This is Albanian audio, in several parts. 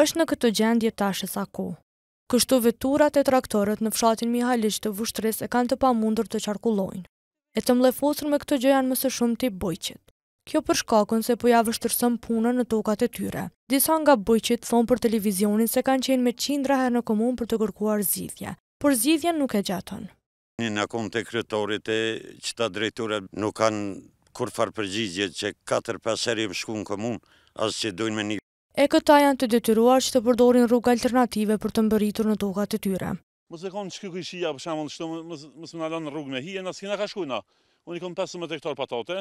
është në këtë gjendje tashës a ku. Kështu veturat e traktorët në fshatin Mihalisht të vushtres e kanë të pa mundur të qarkullojnë. E të mlefosur me këtë gjëjan mësë shumë të i bojqit. Kjo për shkakun se po javë vështërsëm punën në tokat e tyre. Disa nga bojqit thonë për televizionin se kanë qenë me qindra herë në komun për të kërkuar zidhja, por zidhja nuk e gjaton. Një në kumë të e qëta drejture nuk kanë kur farë përgjigje që 4-5 herë jëmë shku në komun, asë që dojnë me një e këta janë të detyruar që të përdorin rrugë alternative për të mbëritur në tokat e tyre. Mësë e konë që këku i shia, për shamë, mësë më në lanë rrugë me hi, e nësë kina ka shkujna. Unë i konë 15 hektar patate,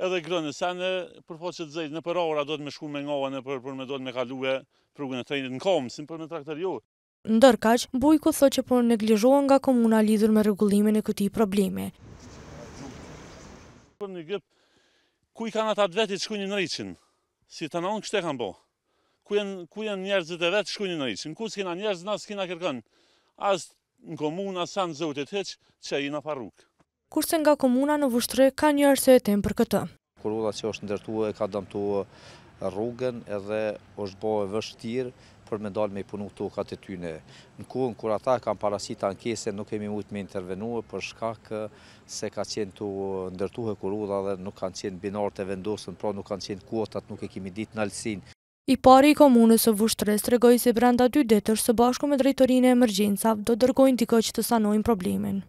edhe grënë, se në përfo që të zëjtë, në për ora do të me shku me ngoa, në për për me do të me kaluë rrugën e trejnit në komë, si për me traktar ju. Ndërkaq, Bujko thot që për neglizhohen nga komuna lidhur me regullimin e këti problemi. Për ku i kanë atë atë veti të shkujnë në rriqin, si të nënë kështë e kanë bo ku janë ku janë njerëzit e vet shkojnë në hiç. Ku s'kena njerëz, na s'kena kërkon. As në komunë, as sa në zotit hiç, çe i na parruk. Kurse nga komuna në Vushtrë ka një arsyetim për këtë. Kur ulla që është ndërtuar e ka dëmtuar rrugën edhe është bëhe vështirë për me dalë me i punu këtu ka të tyne. Në kuën kur ata kam parasit të ankese, nuk kemi mujtë me intervenu për shkak se ka qenë të ndërtuhe kur u dhe nuk kanë qenë binar të vendosën, pra nuk kanë qenë kuotat, nuk e kemi ditë në alësin. I pari i komunës së vushtres tregoj se brenda dy detër së bashku me drejtorinë e emergjensave do dërgojnë dikë që të sanojnë problemin.